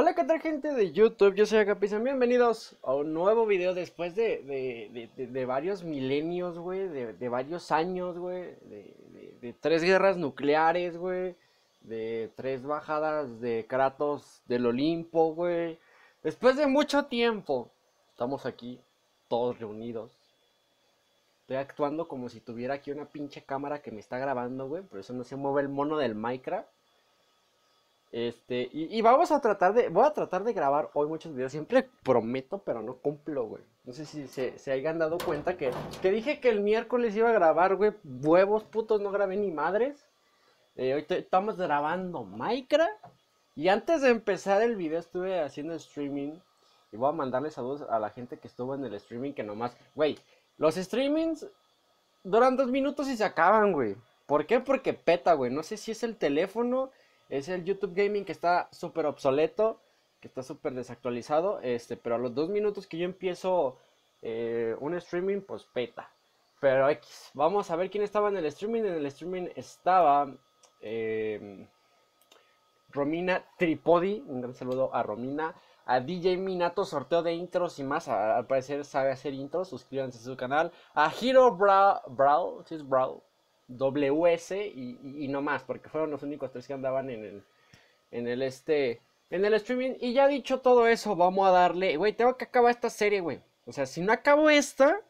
Hola, ¿qué tal gente de YouTube? Yo soy Acapizan, bienvenidos a un nuevo video después de, de, de varios milenios, güey, de, varios años, güey, de, tres guerras nucleares, güey, de tres bajadas de Kratos del Olimpo, güey. Después de mucho tiempo, estamos aquí, todos reunidos. Estoy actuando como si tuviera aquí una pinche cámara que me está grabando, güey, por eso no se mueve el mono del Minecraft. Este, y, vamos a tratar de, voy a tratar de grabar hoy muchos videos, siempre prometo, pero no cumplo, güey. No sé si se, hayan dado cuenta que, te dije que el miércoles iba a grabar, güey, huevos putos, no grabé ni madres. Eh, hoy estamos grabando Minecraft. Y antes de empezar el video estuve haciendo streaming. Y voy a mandarle saludos a la gente que estuvo en el streaming, que nomás, güey, los streamings duran dos minutos y se acaban, güey. ¿Por qué? Porque peta, güey. No sé si es el teléfono es el YouTube Gaming que está súper obsoleto, que está súper desactualizado, este, pero a los dos minutos que yo empiezo eh, un streaming, pues peta. Pero X, vamos a ver quién estaba en el streaming. En el streaming estaba em, Romina Tripodi, un gran saludo a Romina. A DJ Minato, sorteo de intros y más. Al parecer sabe hacer intros. Suscríbanse a su canal. A Hiro Brawl. Brawl, es Brawl? WS y, no más, porque fueron los únicos tres que andaban en el, en el este, en el streaming. Y ya dicho todo eso, vamos a darle, güey, tengo que acabar esta serie, güey. O sea, si no acabo esta,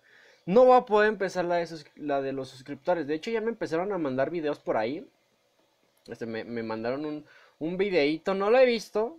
no voy a poder empezar la de, los suscriptores. De hecho, ya me empezaron a mandar videos por ahí. Este, me, mandaron un, un videíto, no lo he visto,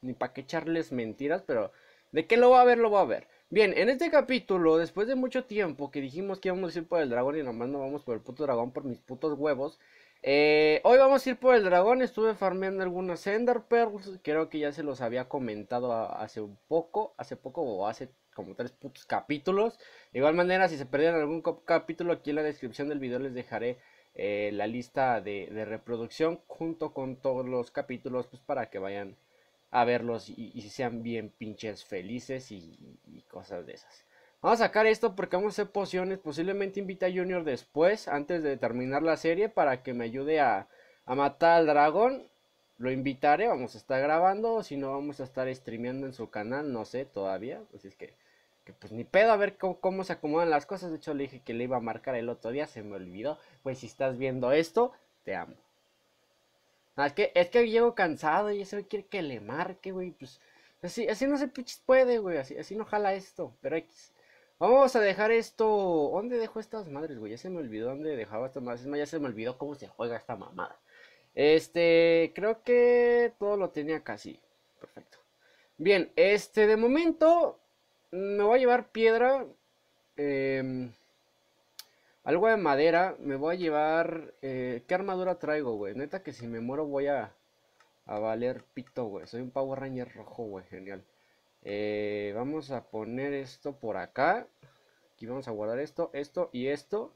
ni para que echarles mentiras, pero de que lo va a ver, lo va a ver. Bien, en este capítulo, después de mucho tiempo que dijimos que íbamos a ir por el dragón y nomás no vamos por el puto dragón por mis putos huevos. Eh, hoy vamos a ir por el dragón, estuve farmeando algunas Ender Pearls, creo que ya se los había comentado hace un poco, hace poco o hace como tres putos capítulos. De igual manera, si se perdieron algún capítulo, aquí en la descripción del video les dejaré eh, la lista de, de reproducción junto con todos los capítulos pues, para que vayan a verlos y, si sean bien pinches felices y, cosas de esas. Vamos a sacar esto porque vamos a hacer pociones. Posiblemente invita a Junior después, antes de terminar la serie, para que me ayude a, matar al dragón. Lo invitaré, vamos a estar grabando. Si no, vamos a estar streameando en su canal, no sé todavía. Así pues es que que pues ni pedo a ver cómo, se acomodan las cosas. De hecho, le dije que le iba a marcar el otro día, se me olvidó. Pues si estás viendo esto, te amo es que, es que llego cansado y eso quiere que le marque, güey. Pues así, así no se puede, güey. Así, así no jala esto. Pero X. Vamos a dejar esto. ¿Dónde dejo estas madres, güey? Ya se me olvidó dónde dejaba estas madres. Es más, ya se me olvidó cómo se juega esta mamada. Este, creo que todo lo tenía casi. Perfecto. Bien, este, de momento me voy a llevar piedra. Eh, algo de madera. Me voy a llevar. Eh, ¿Qué armadura traigo, güey? Neta que si me muero voy a. A valer pito, güey. Soy un Power Ranger rojo, güey. Genial. Eh, vamos a poner esto por acá. Aquí vamos a guardar esto, esto y esto.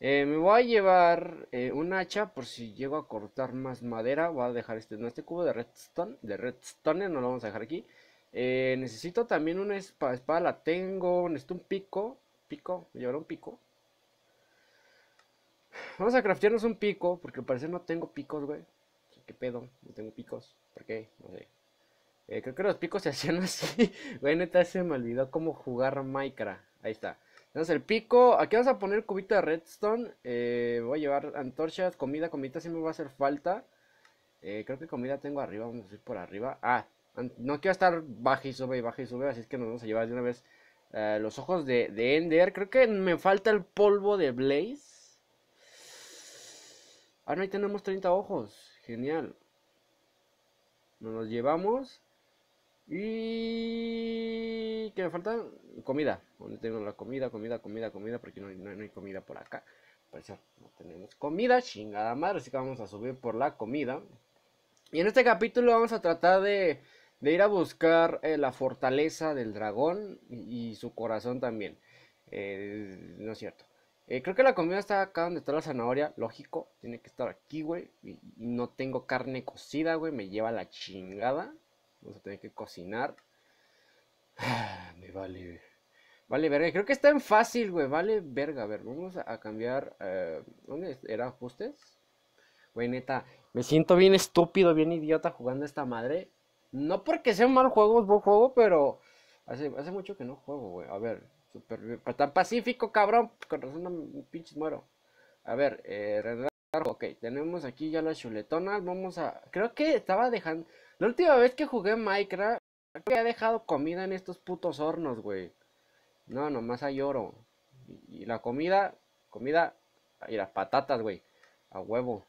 Eh, me voy a llevar un hacha por si llego a cortar más madera. Voy a dejar este, no, este cubo de redstone. De redstone, no lo vamos a dejar aquí. necesito también una espada, la tengo. Necesito un pico. Pico, me llevaré un pico. Vamos a craftearnos un pico, porque al parecer no tengo picos, güey. ¿Qué pedo? No tengo picos. ¿Por qué? No sé. Eh, creo que los picos se hacían así. güey, neta, se me olvidó cómo jugar Minecraft. Ahí está. entonces el pico. Aquí vamos a poner cubito de redstone. Eh, voy a llevar antorchas, comida. Comida me va a hacer falta. Eh, creo que comida tengo arriba. Vamos a ir por arriba. Ah, no quiero estar baja y sube y baja y sube. Así es que nos vamos a llevar de una vez los ojos de Ender. Creo que me falta el polvo de Blaze. Ahora ahí tenemos 30 ojos. Genial. Nos los llevamos. Y... ¿Qué me falta? Comida. ¿Dónde tengo la comida? Comida, comida, comida. Porque no, hay comida por acá. Por eso no tenemos comida. Chingada madre. Así que vamos a subir por la comida. Y en este capítulo vamos a tratar de, ir a buscar eh, la fortaleza del dragón y, su corazón también. Eh, no es cierto. Eh, creo que la comida está acá donde está la zanahoria, lógico, tiene que estar aquí, güey. Y, no tengo carne cocida, güey, me lleva la chingada. Vamos a tener que cocinar. Ah, me vale. Vale, verga. Creo que está en fácil, güey. Vale, verga. A ver, vamos a, cambiar. Eh, ¿Dónde era ajustes? Güey, neta. Me siento bien estúpido, bien idiota jugando esta madre. No porque sea un mal juego, es buen juego, pero hace, hace mucho que no juego, güey. A ver, pero pues, Tan pacífico, cabrón. Con razón no pinches muero. A ver, eh, Ok, tenemos aquí ya las chuletonas. Vamos a. Creo que estaba dejando. La última vez que jugué Minecraft, creo que había dejado comida en estos putos hornos, güey. No, nomás hay oro. Y, y la comida, comida y las patatas, güey. A huevo.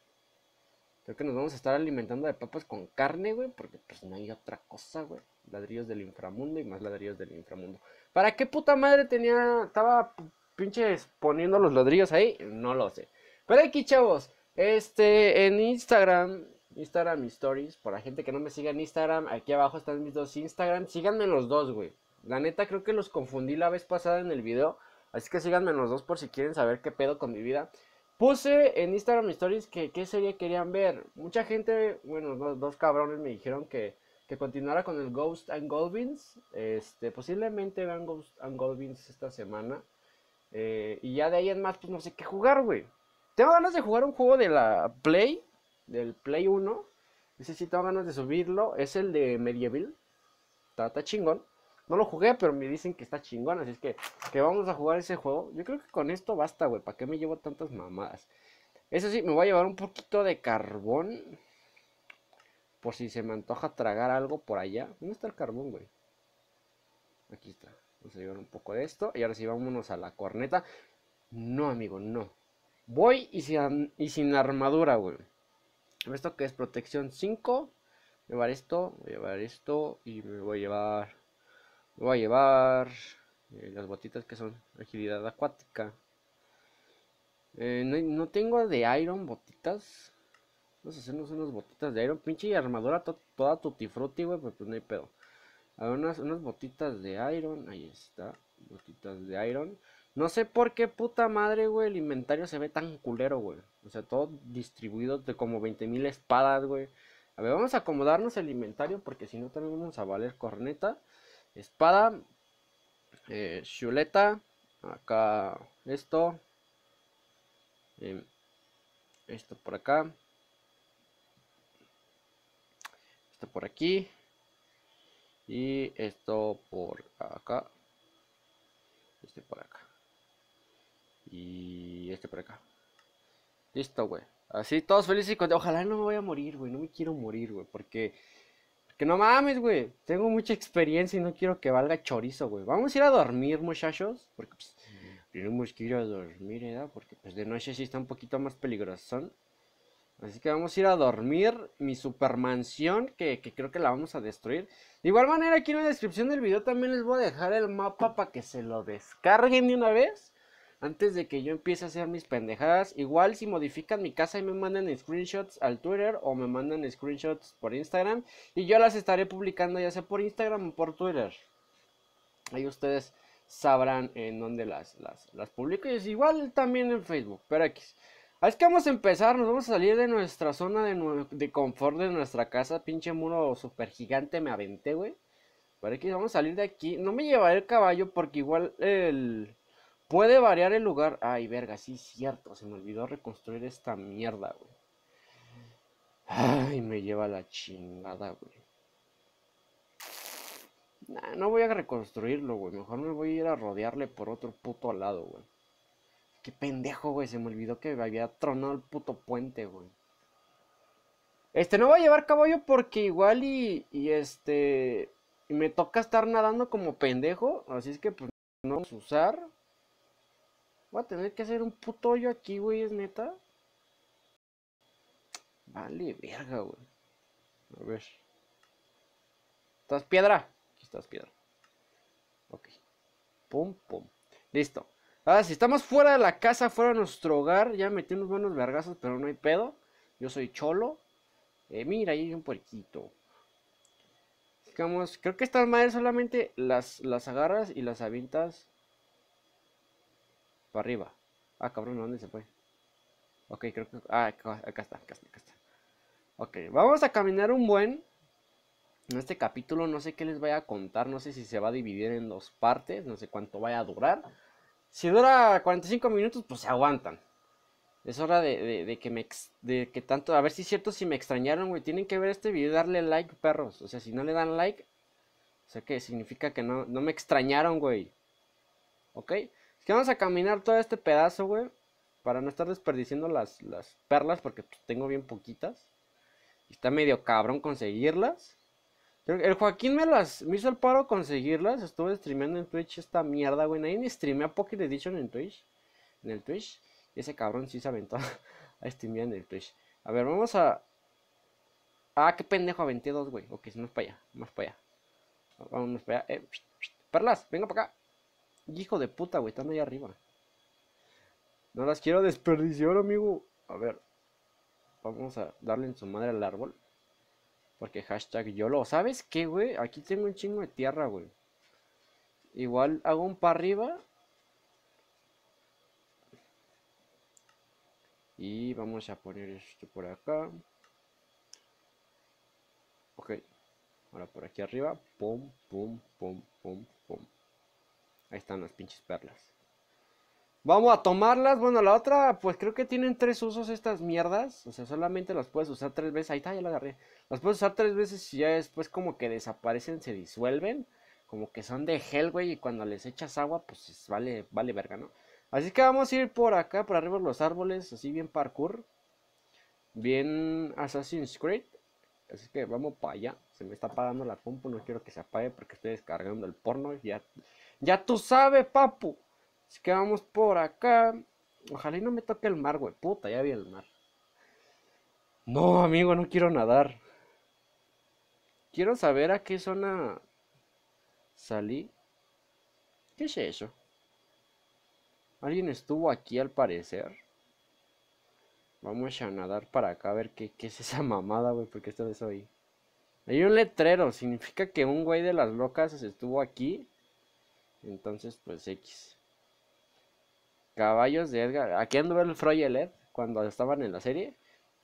Creo que nos vamos a estar alimentando de papas con carne, güey, porque pues no hay otra cosa, güey. Ladrillos del inframundo y más ladrillos del inframundo. ¿Para qué puta madre tenía, estaba pinches poniendo los ladrillos ahí? No lo sé. Pero aquí, chavos, este, en Instagram, Instagram Stories, la gente que no me siga en Instagram, aquí abajo están mis dos Instagram. Síganme los dos, güey. La neta, creo que los confundí la vez pasada en el video. Así que síganme los dos por si quieren saber qué pedo con mi vida. Puse en Instagram Stories que qué serie querían ver. Mucha gente, bueno, los dos cabrones me dijeron que que continuara con el Ghost and Goblins. Este, posiblemente vean Ghost and Goblins esta semana. Eh, y ya de ahí en más, pues no sé qué jugar, güey. Tengo ganas de jugar un juego de la Play, del Play 1. Ese sí tengo ganas de subirlo. Es el de Medieval. Está, chingón. No lo jugué, pero me dicen que está chingón. Así es que, que vamos a jugar ese juego. Yo creo que con esto basta, güey. ¿Para qué me llevo tantas mamadas? Eso sí, me voy a llevar un poquito de carbón. Por si se me antoja tragar algo por allá. ¿Dónde está el carbón, güey? Aquí está. Vamos a llevar un poco de esto. Y ahora sí, vámonos a la corneta. No, amigo, no. Voy y sin, y sin armadura, güey. Esto que es protección 5. Voy a llevar esto, voy a llevar esto y me voy a llevar... Me voy a llevar eh, las botitas que son agilidad acuática. Eh, no, no tengo de iron botitas. Vamos a hacernos unas botitas de Iron. Pinche armadura toda tutifruti, güey. Pues, pues, no hay pedo. A ver, unas, unas botitas de Iron. Ahí está. Botitas de Iron. No sé por qué puta madre, güey. El inventario se ve tan culero, güey. O sea, todo distribuido de como 20.000 espadas, güey. A ver, vamos a acomodarnos el inventario porque si no también vamos a valer corneta. Espada. Eh, chuleta. Acá esto. Em, esto por acá. esto por aquí y esto por acá este por acá y este por acá listo güey así todos felices y ojalá no me voy a morir güey no me quiero morir güey porque que no mames, güey. Tengo mucha experiencia y no quiero que valga chorizo, güey. Vamos a ir a dormir, muchachos. Porque pues, tenemos que ir a dormir, ¿eh? Porque pues de noche sí está un poquito más peligroso. Así que vamos a ir a dormir mi supermansión, que, que creo que la vamos a destruir. De igual manera, aquí en la descripción del video también les voy a dejar el mapa para que se lo descarguen de una vez. Antes de que yo empiece a hacer mis pendejadas. Igual si modifican mi casa y me mandan screenshots al Twitter o me mandan screenshots por Instagram. Y yo las estaré publicando ya sea por Instagram o por Twitter. Ahí ustedes sabrán en dónde las, las, las publico. Y es igual también en Facebook. Pero aquí... Ah, es que vamos a empezar, nos vamos a salir de nuestra zona de, confort de nuestra casa. Pinche muro super gigante me aventé, güey. Para que vamos a salir de aquí. No me llevaré el caballo porque igual el... Puede variar el lugar. Ay, verga, sí, cierto. Se me olvidó reconstruir esta mierda, güey. Ay, me lleva la chingada, güey. no voy a reconstruirlo, güey. Mejor me voy a ir a rodearle por otro puto lado, güey pendejo, güey. Se me olvidó que había tronado el puto puente, güey. Este, no va a llevar caballo porque igual y, este. me toca estar nadando como pendejo. Así es que, pues, no vamos a usar. Voy a tener que hacer un puto hoyo aquí, güey, es neta. Vale, verga, güey. A ver. ¿Estás piedra? Aquí estás piedra. Ok. Pum, pum. Listo. Ah, si estamos fuera de la casa, fuera de nuestro hogar, ya metí unos buenos vergazos, pero no hay pedo. Yo soy cholo. Eh, mira, ahí hay un puerquito. Digamos, creo que estas madres solamente las, las agarras y las avientas para arriba. Ah, cabrón, dónde se fue? Ok, creo que... Ah, acá, está, acá está, acá Ok, vamos a caminar un buen. En este capítulo no sé qué les vaya a contar, no sé si se va a dividir en dos partes, no sé cuánto vaya a durar. Si dura 45 minutos, pues se aguantan. Es hora de, que me de que tanto. A ver si es cierto si me extrañaron, güey. Tienen que ver este video y darle like, perros. O sea, si no le dan like. O sea que significa que no, me extrañaron, güey. ¿Ok? Es que vamos a caminar todo este pedazo, güey. Para no estar desperdiciando las, las perlas. Porque pues, tengo bien poquitas. Y está medio cabrón conseguirlas. El Joaquín me las me hizo el paro conseguirlas. Estuve streameando en Twitch esta mierda, güey. Nadie me a Pocket Edition en Twitch. En el Twitch. Y ese cabrón sí se aventó a streamear en el Twitch. A ver, vamos a. Ah, qué pendejo, aventé dos, güey. Ok, es para allá, más para allá. Vamos para allá. Eh, perlas, venga para acá. Hijo de puta, güey, están allá arriba. No las quiero desperdiciar, amigo. A ver. Vamos a darle en su madre al árbol. Porque hashtag YOLO. ¿Sabes qué, güey? Aquí tengo un chingo de tierra, güey. Igual hago un para arriba. Y vamos a poner esto por acá. Ok. Ahora por aquí arriba. Pum, pum, pum, pum, pum. Ahí están las pinches perlas. Vamos a tomarlas. Bueno, la otra, pues creo que tienen tres usos estas mierdas. O sea, solamente las puedes usar tres veces. Ahí está, ya la agarré. Las puedes usar tres veces y ya después como que desaparecen, se disuelven. Como que son de gel, güey. Y cuando les echas agua, pues vale, vale verga, ¿no? Así que vamos a ir por acá, por arriba los árboles. Así bien parkour. Bien Assassin's Creed. Así que vamos para allá. Se me está apagando la compu. No quiero que se apague porque estoy descargando el porno. Ya, ya tú sabes, papu. Así que vamos por acá. Ojalá y no me toque el mar, güey. Puta, ya vi el mar. No, amigo, no quiero nadar. Quiero saber a qué zona salí. ¿Qué es eso? Alguien estuvo aquí al parecer. Vamos a nadar para acá a ver qué, qué es esa mamada, güey, porque esto es hoy. Hay un letrero, significa que un güey de las locas estuvo aquí. Entonces, pues X caballos de Edgar. Aquí anduve el Freud el Ed cuando estaban en la serie.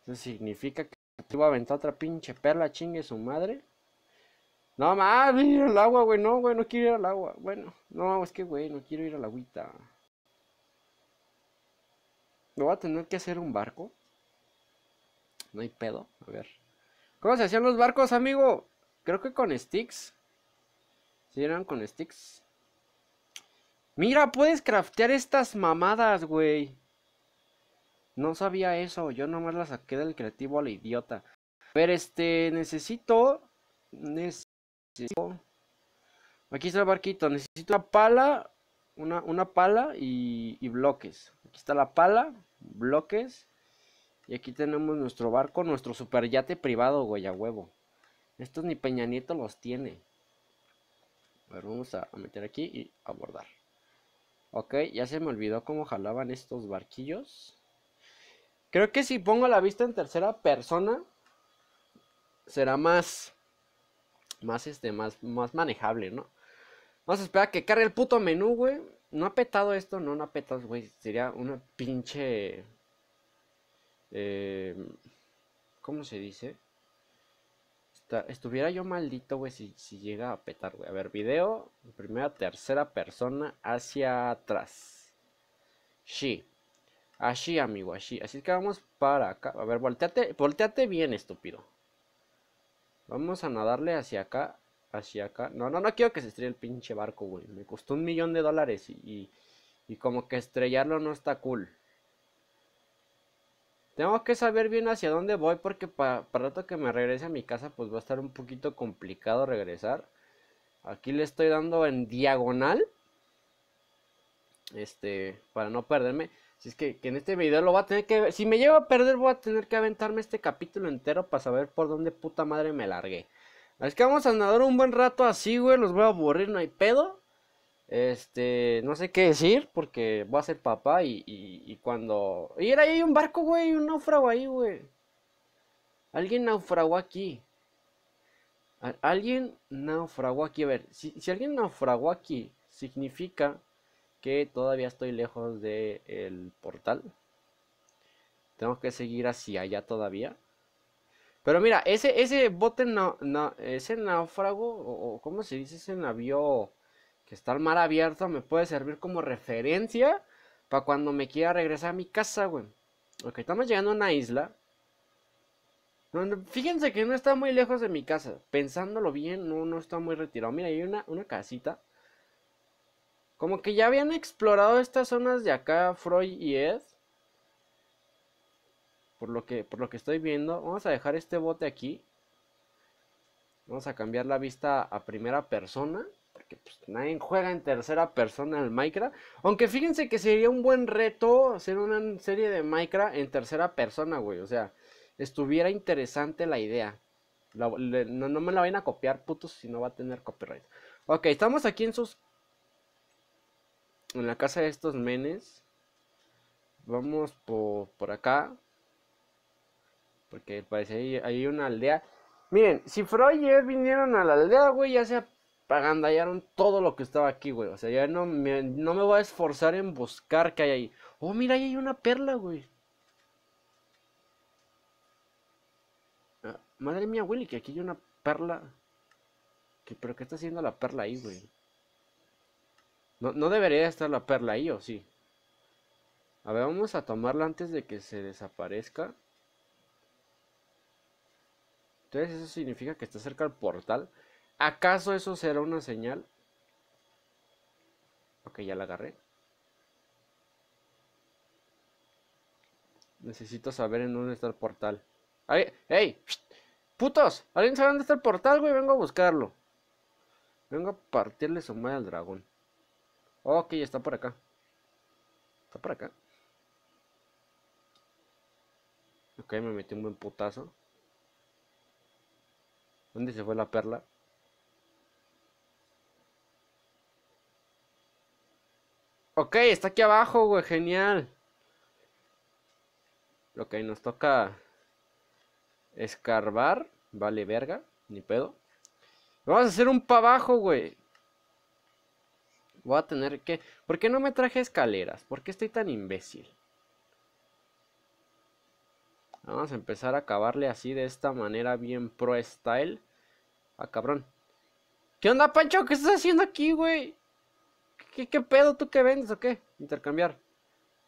Eso significa que iba a aventar otra pinche perla, chingue su madre. No mames, ir al agua, güey. No, güey, no quiero ir al agua. Bueno, no, es que, güey, no quiero ir al la agüita. Me voy a tener que hacer un barco. No hay pedo. A ver. ¿Cómo se hacían los barcos, amigo? Creo que con sticks. Si eran con sticks. Mira, puedes craftear estas mamadas, güey. No sabía eso, yo nomás la saqué del creativo a la idiota. Pero este, necesito... Necesito... Aquí está el barquito, necesito una pala, una, pala y, bloques. Aquí está la pala, bloques. Y aquí tenemos nuestro barco, nuestro superyate privado, güey, a huevo. Estos ni Peña Nieto los tiene. A ver, vamos a meter aquí y abordar. Ok, ya se me olvidó cómo jalaban estos barquillos. Creo que si pongo la vista en tercera persona, será más, más, este, más, más manejable, ¿no? Vamos a esperar que cargue el puto menú, güey. No ha petado esto, no, no ha petado, güey. Sería una pinche... Eh, ¿Cómo se dice? estuviera yo maldito, güey, si, llega a petar, güey. A ver, video, primera, tercera persona, hacia atrás. Sí. Así, amigo, así. Así que vamos para acá. A ver, volteate, volteate bien, estúpido. Vamos a nadarle hacia acá, hacia acá. No, no, no quiero que se estrelle el pinche barco, güey. Me costó un millón de dólares y como que estrellarlo no está cool. Tengo que saber bien hacia dónde voy porque para, el rato que me regrese a mi casa pues va a estar un poquito complicado regresar. Aquí le estoy dando en diagonal. Este, para no perderme. Si es que, en este video lo va a tener que... Si me llevo a perder voy a tener que aventarme este capítulo entero para saber por dónde puta madre me largué. Así que vamos a nadar un buen rato así, güey. Los voy a aburrir, no hay pedo. Este, no sé qué decir porque voy a ser papá y, cuando... Y era ahí un barco, güey, un náufrago ahí, güey. Alguien naufragó aquí. Alguien naufragó aquí. A ver, si, alguien naufragó aquí, significa que todavía estoy lejos del el portal. Tenemos que seguir hacia allá todavía. Pero mira, ese, ese bote, no ese náufrago, o, ¿cómo se dice? Ese navío que está el mar abierto, me puede servir como referencia para cuando me quiera regresar a mi casa, güey. Ok, estamos llegando a una isla. Fíjense que no está muy lejos de mi casa. Pensándolo bien, no, está muy retirado. Mira, hay una, una casita. Como que ya habían explorado estas zonas de acá, Freud y Ed. Por lo que, por lo que estoy viendo. Vamos a dejar este bote aquí. Vamos a cambiar la vista a primera persona. Que pues, nadie juega en tercera persona el Minecraft. Aunque fíjense que sería un buen reto hacer una serie de Minecraft en tercera persona, güey. O sea, estuviera interesante la idea. no, me la vayan a copiar, putos, si no va a tener copyright. Ok, estamos aquí en sus... En la casa de estos menes. Vamos por, acá. Porque parece que hay, una aldea. Miren, si Freud y él vinieron a la aldea, güey, ya sea pagandallaron todo lo que estaba aquí, güey. O sea, ya no me, no me voy a esforzar en buscar qué hay ahí. Oh, mira, ahí hay una perla, güey. Ah, madre mía, Willy, que aquí hay una perla. ¿Pero qué está haciendo la perla ahí, güey? No, no debería estar la perla ahí, ¿o sí? A ver, vamos a tomarla antes de que se desaparezca. Entonces eso significa que está cerca al portal. ¿Acaso eso será una señal? Ok, ya la agarré. Necesito saber en dónde está el portal. ¡Ey! ¡Putos! ¿Alguien sabe dónde está el portal, güey? Vengo a buscarlo. Vengo a partirle su madre al dragón. Ok, está por acá. Está por acá. Ok, me metí un buen putazo. ¿Dónde se fue la perla? Ok, está aquí abajo, güey, genial. Lo que nos toca escarbar. Vale, verga, ni pedo. Vamos a hacer un pa' abajo, güey. Voy a tener que... ¿Por qué no me traje escaleras? ¿Por qué estoy tan imbécil? Vamos a empezar a acabarle así de esta manera bien pro style. A ah, cabrón. ¿Qué onda, Pancho? ¿Qué estás haciendo aquí, güey? ¿Qué, pedo? ¿Tú que vendes o qué? Intercambiar.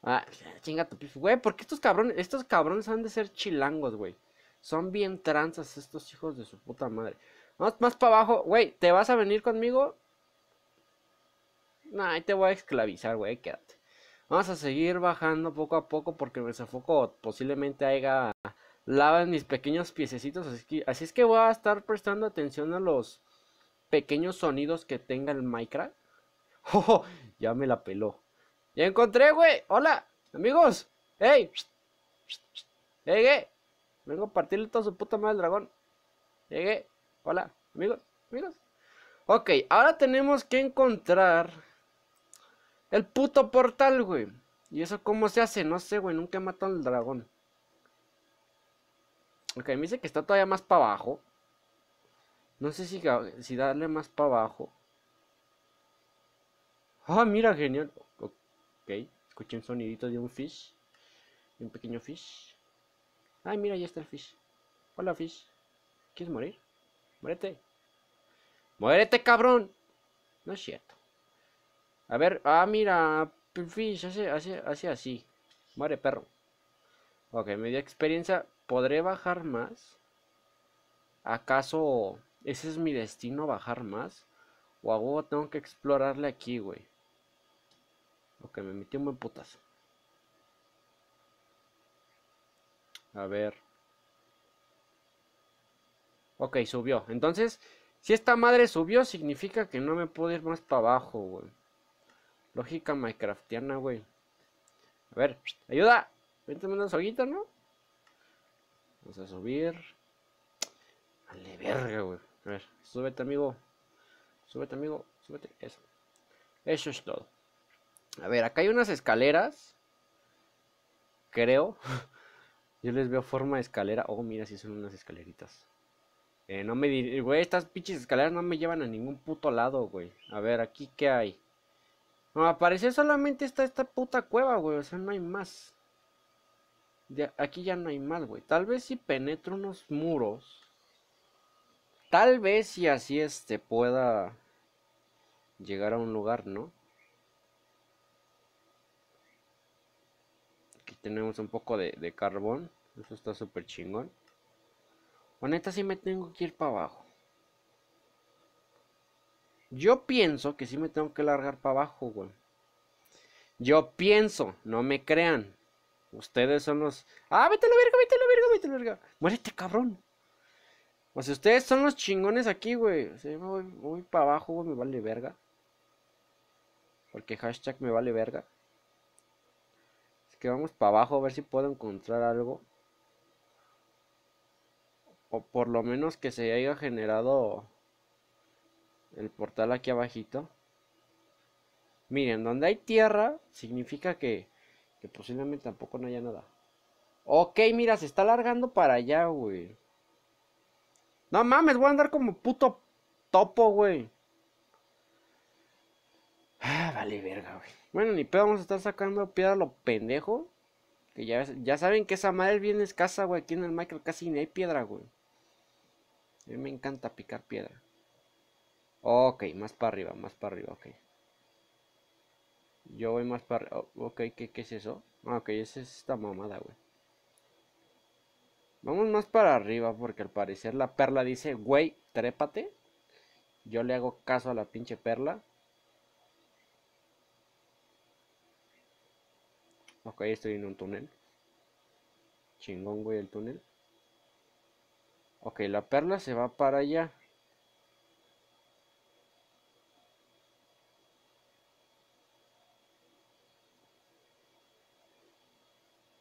Ah, chinga tu pif. Güey, porque estos cabrones, estos cabrones han de ser chilangos, güey. Son bien tranzas estos hijos de su puta madre. Vamos más para abajo. Güey, ¿te vas a venir conmigo? Nah, ahí te voy a esclavizar, güey. Quédate. Vamos a seguir bajando poco a poco porque me desafoco posiblemente haya lava en mis pequeños piececitos. Así, así es que voy a estar prestando atención a los pequeños sonidos que tenga el Minecraft. Oh, ya me la peló. Ya encontré, güey. Hola, amigos. Hey. Llegué. Vengo a partirle toda su puta madre al dragón. Llegué. Hola, amigos. Amigos. Ok, ahora tenemos que encontrar el puto portal, güey. ¿Y eso cómo se hace? No sé, güey. Nunca he matado al dragón. Ok, me dice que está todavía más para abajo. No sé si, si darle más para abajo. Ah, mira, genial. Ok, escuché un sonidito de un fish. un pequeño fish. Ay, mira, ya está el fish. Hola, fish. ¿Quieres morir? Muérete. Muérete, cabrón. No es cierto. A ver, ah, mira, El fish, hace, hace, hace así. Muere, perro. Ok, me dio experiencia. ¿Podré bajar más? ¿Acaso ese es mi destino, bajar más? ¿O hago tengo que explorarle aquí, güey? Ok, me metí un buen putazo. A ver. Ok, subió. Entonces, si esta madre subió, significa que no me puedo ir más para abajo, güey. Lógica Minecraftiana, güey. A ver, ayuda. mandar una soguita, ¿no? Vamos a subir. Vale, verga, güey. A ver, súbete, amigo. Súbete, amigo. Súbete. Eso. Eso es todo. A ver, acá hay unas escaleras. Creo. Yo les veo forma de escalera. Oh, mira, si son unas escaleritas. Eh, no me diré, güey, estas pinches escaleras no me llevan a ningún puto lado, güey. A ver, aquí qué hay. No, aparece solamente esta, esta puta cueva, güey. O sea, no hay más. aquí ya no hay más, güey. Tal vez si penetro unos muros. Tal vez si así este pueda llegar a un lugar, ¿no? tenemos un poco de, carbón. Eso está súper chingón. Bueno, neta sí me tengo que ir para abajo. Yo pienso que sí me tengo que largar para abajo, güey. Yo pienso, no me crean. Ustedes son los. ¡Ah, vete a la verga, vete la verga, vete la verga! ¡Muérete, cabrón! O sea, ustedes son los chingones aquí, güey. me voy, voy para abajo, güey, me vale verga. Porque hashtag me vale verga que vamos para abajo a ver si puedo encontrar algo. O por lo menos que se haya generado el portal aquí abajito. Miren, donde hay tierra significa que, que posiblemente tampoco no haya nada. Ok, mira, se está alargando para allá, güey. No mames, voy a andar como puto topo, güey. Ah, vale verga, güey. Bueno, ni pedo, vamos a estar sacando piedra lo pendejo. Que ya, ya saben que esa madre es bien escasa, güey. Aquí en el Michael casi ni hay piedra, güey. A mí me encanta picar piedra. Ok, más para arriba, más para arriba, ok. Yo voy más para arriba. Oh, ok, ¿qué, ¿qué es eso? Ah, ok, esa es esta mamada, güey. Vamos más para arriba porque al parecer la perla dice, güey, trépate. Yo le hago caso a la pinche perla. Ok, estoy en un túnel. Chingón, güey, el túnel. Ok, la perla se va para allá.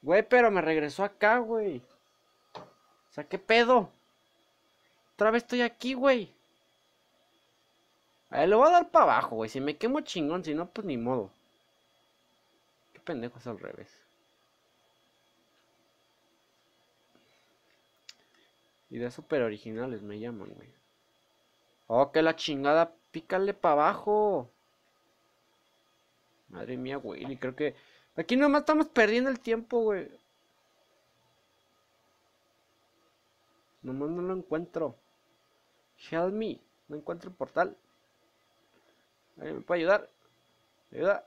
Güey, pero me regresó acá, güey. O sea, ¿qué pedo? Otra vez estoy aquí, güey. A ver, lo voy a dar para abajo, güey. Si me quemo chingón, si no, pues ni modo pendejos al revés. Ideas super originales me llaman, güey. Oh, que la chingada, pícale para abajo. Madre mía, güey, y creo que aquí nomás estamos perdiendo el tiempo, güey. Nomás no lo encuentro. Help me, no encuentro el portal. ¿Alguien me puede ayudar? Ayuda.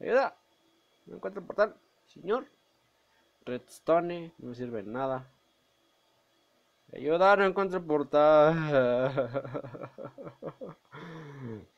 Ayuda. No encuentro portal, señor. Redstone, no sirve nada. Ayuda, no encuentro portal.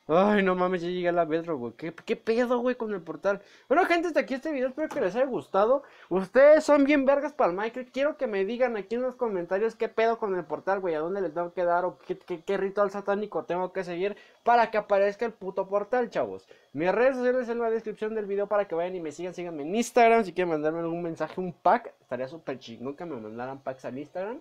Ay, no mames, ya llegué a la vez güey. ¿Qué, ¿Qué, pedo, güey, con el portal? Bueno, gente, hasta aquí este video. Espero que les haya gustado. Ustedes son bien vergas para el Minecraft. Quiero que me digan aquí en los comentarios qué pedo con el portal, güey. ¿A dónde les tengo que dar? ¿O qué, qué, qué ritual satánico tengo que seguir para que aparezca el puto portal, chavos? Mis redes sociales en la descripción del video para que vayan y me sigan. Síganme en Instagram. Si quieren mandarme algún mensaje, un pack. Estaría súper chingón que me mandaran packs al Instagram.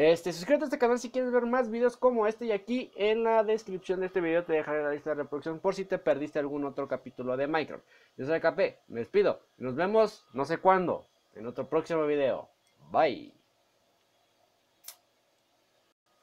Este, suscríbete a este canal si quieres ver más videos como este y aquí en la descripción de este video te dejaré la lista de reproducción por si te perdiste algún otro capítulo de Minecraft. Yo soy KP, me despido y nos vemos no sé cuándo en otro próximo video. Bye.